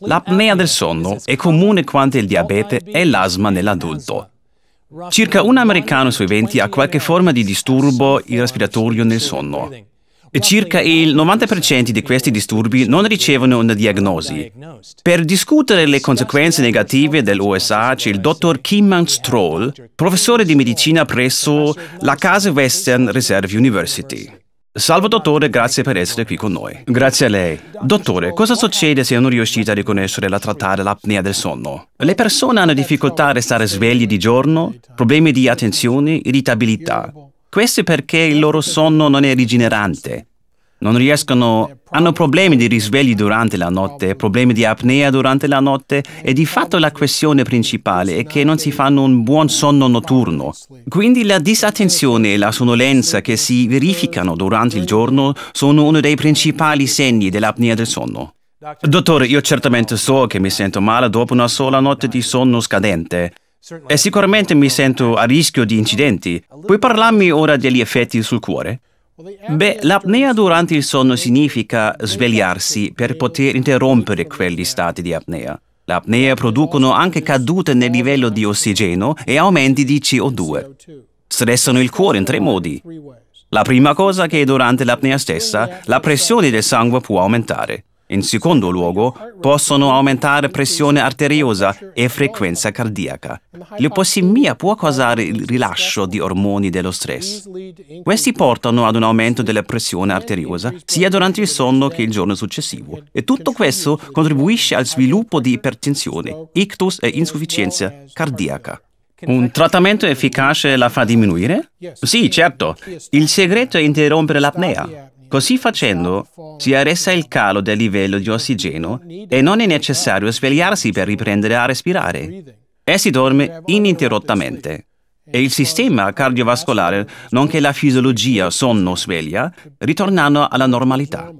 L'apnea del sonno è comune quanto il diabete e l'asma nell'adulto. Circa un americano su 20 ha qualche forma di disturbo respiratorio nel sonno. E circa il 90% di questi disturbi non ricevono una diagnosi. Per discutere le conseguenze negative dell'USA c'è il dottor Kimman Stroll, professore di medicina presso la Case Western Reserve University. Salvo dottore, grazie per essere qui con noi. Grazie a lei. Dottore, cosa succede se non riuscite a riconoscere e trattare l'apnea del sonno? Le persone hanno difficoltà a restare svegli di giorno, problemi di attenzione, irritabilità. Questo è perché il loro sonno non è rigenerante non riescono, hanno problemi di risvegli durante la notte, problemi di apnea durante la notte e di fatto la questione principale è che non si fanno un buon sonno notturno. Quindi la disattenzione e la sonnolenza che si verificano durante il giorno sono uno dei principali segni dell'apnea del sonno. Dottore, io certamente so che mi sento male dopo una sola notte di sonno scadente. E sicuramente mi sento a rischio di incidenti. Puoi parlarmi ora degli effetti sul cuore? Beh, l'apnea durante il sonno significa svegliarsi per poter interrompere quegli stati di apnea. L'apnea producono anche cadute nel livello di ossigeno e aumenti di CO2. Stressano il cuore in tre modi. La prima cosa è che durante l'apnea stessa la pressione del sangue può aumentare. In secondo luogo, possono aumentare pressione arteriosa e frequenza cardiaca. Leucemia può causare il rilascio di ormoni dello stress. Questi portano ad un aumento della pressione arteriosa sia durante il sonno che il giorno successivo e tutto questo contribuisce al sviluppo di ipertensione, ictus e insufficienza cardiaca. Un trattamento efficace la fa diminuire? Sì, certo. Il segreto è interrompere l'apnea. Così facendo si arresta il calo del livello di ossigeno e non è necessario svegliarsi per riprendere a respirare. E si dorme ininterrottamente. E il sistema cardiovascolare, nonché la fisiologia sonno-sveglia, ritornano alla normalità.